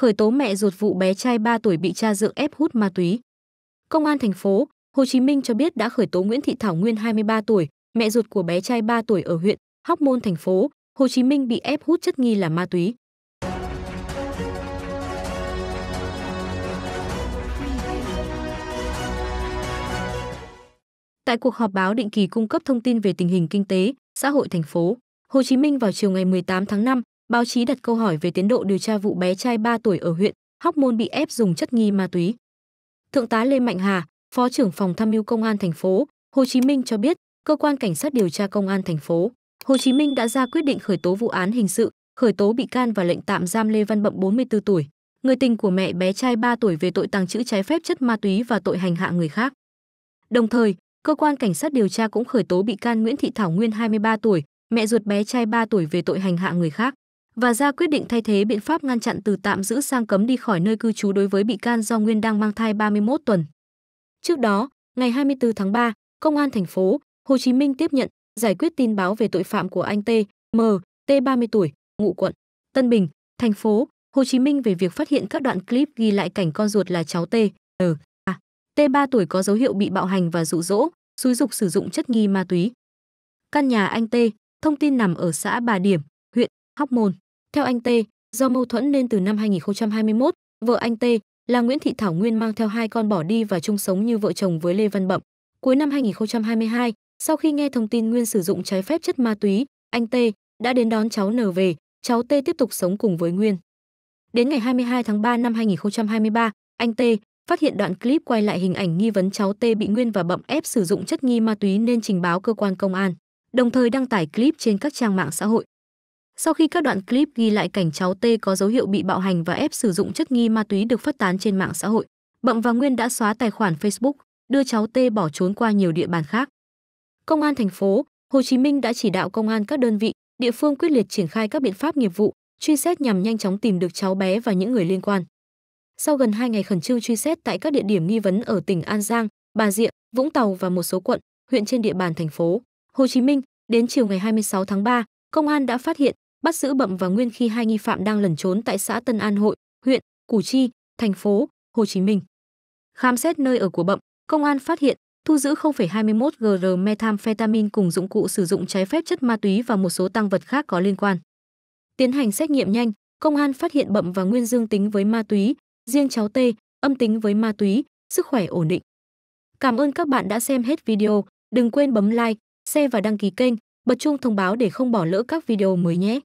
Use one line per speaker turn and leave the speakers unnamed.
khởi tố mẹ ruột vụ bé trai 3 tuổi bị cha dượng ép hút ma túy. Công an thành phố Hồ Chí Minh cho biết đã khởi tố Nguyễn Thị Thảo Nguyên 23 tuổi, mẹ ruột của bé trai 3 tuổi ở huyện Hóc Môn thành phố Hồ Chí Minh bị ép hút chất nghi là ma túy. Tại cuộc họp báo định kỳ cung cấp thông tin về tình hình kinh tế, xã hội thành phố Hồ Chí Minh vào chiều ngày 18 tháng 5, Báo chí đặt câu hỏi về tiến độ điều tra vụ bé trai 3 tuổi ở huyện Hóc Môn bị ép dùng chất nghi ma túy. Thượng tá Lê Mạnh Hà, Phó trưởng phòng tham mưu Công an thành phố Hồ Chí Minh cho biết, cơ quan cảnh sát điều tra Công an thành phố Hồ Chí Minh đã ra quyết định khởi tố vụ án hình sự, khởi tố bị can và lệnh tạm giam Lê Văn Bậm 44 tuổi, người tình của mẹ bé trai 3 tuổi về tội tàng trữ trái phép chất ma túy và tội hành hạ người khác. Đồng thời, cơ quan cảnh sát điều tra cũng khởi tố bị can Nguyễn Thị Thảo Nguyên 23 tuổi, mẹ ruột bé trai 3 tuổi về tội hành hạ người khác và ra quyết định thay thế biện pháp ngăn chặn từ tạm giữ sang cấm đi khỏi nơi cư trú đối với bị can do Nguyên đang mang thai 31 tuần. Trước đó, ngày 24 tháng 3, Công an thành phố Hồ Chí Minh tiếp nhận, giải quyết tin báo về tội phạm của anh T, M, T 30 tuổi, ngụ quận Tân Bình, thành phố Hồ Chí Minh về việc phát hiện các đoạn clip ghi lại cảnh con ruột là cháu T, N, A, T 3 tuổi có dấu hiệu bị bạo hành và dụ dỗ, xúi dục sử dụng chất nghi ma túy. Căn nhà anh T, thông tin nằm ở xã Bà Điểm, huyện Hóc Môn. Theo anh T, do mâu thuẫn nên từ năm 2021, vợ anh T là Nguyễn Thị Thảo Nguyên mang theo hai con bỏ đi và chung sống như vợ chồng với Lê Văn Bậm. Cuối năm 2022, sau khi nghe thông tin Nguyên sử dụng trái phép chất ma túy, anh T đã đến đón cháu N về, cháu T tiếp tục sống cùng với Nguyên. Đến ngày 22 tháng 3 năm 2023, anh T phát hiện đoạn clip quay lại hình ảnh nghi vấn cháu T bị Nguyên và Bậm ép sử dụng chất nghi ma túy nên trình báo cơ quan công an, đồng thời đăng tải clip trên các trang mạng xã hội. Sau khi các đoạn clip ghi lại cảnh cháu T có dấu hiệu bị bạo hành và ép sử dụng chất nghi ma túy được phát tán trên mạng xã hội, Bậm và Nguyên đã xóa tài khoản Facebook, đưa cháu T bỏ trốn qua nhiều địa bàn khác. Công an thành phố Hồ Chí Minh đã chỉ đạo công an các đơn vị, địa phương quyết liệt triển khai các biện pháp nghiệp vụ, truy xét nhằm nhanh chóng tìm được cháu bé và những người liên quan. Sau gần 2 ngày khẩn trương truy xét tại các địa điểm nghi vấn ở tỉnh An Giang, Bà Rịa, Vũng Tàu và một số quận, huyện trên địa bàn thành phố Hồ Chí Minh, đến chiều ngày 26 tháng 3, công an đã phát hiện bắt giữ Bậm và Nguyên khi hai nghi phạm đang lẩn trốn tại xã Tân An Hội, huyện Củ Chi, thành phố Hồ Chí Minh. Khám xét nơi ở của Bậm, công an phát hiện thu giữ 0,21 g methamphetamine cùng dụng cụ sử dụng trái phép chất ma túy và một số tăng vật khác có liên quan. Tiến hành xét nghiệm nhanh, công an phát hiện Bậm và Nguyên dương tính với ma túy, riêng cháu T âm tính với ma túy, sức khỏe ổn định. Cảm ơn các bạn đã xem hết video, đừng quên bấm like, share và đăng ký kênh, bật chuông thông báo để không bỏ lỡ các video mới nhé.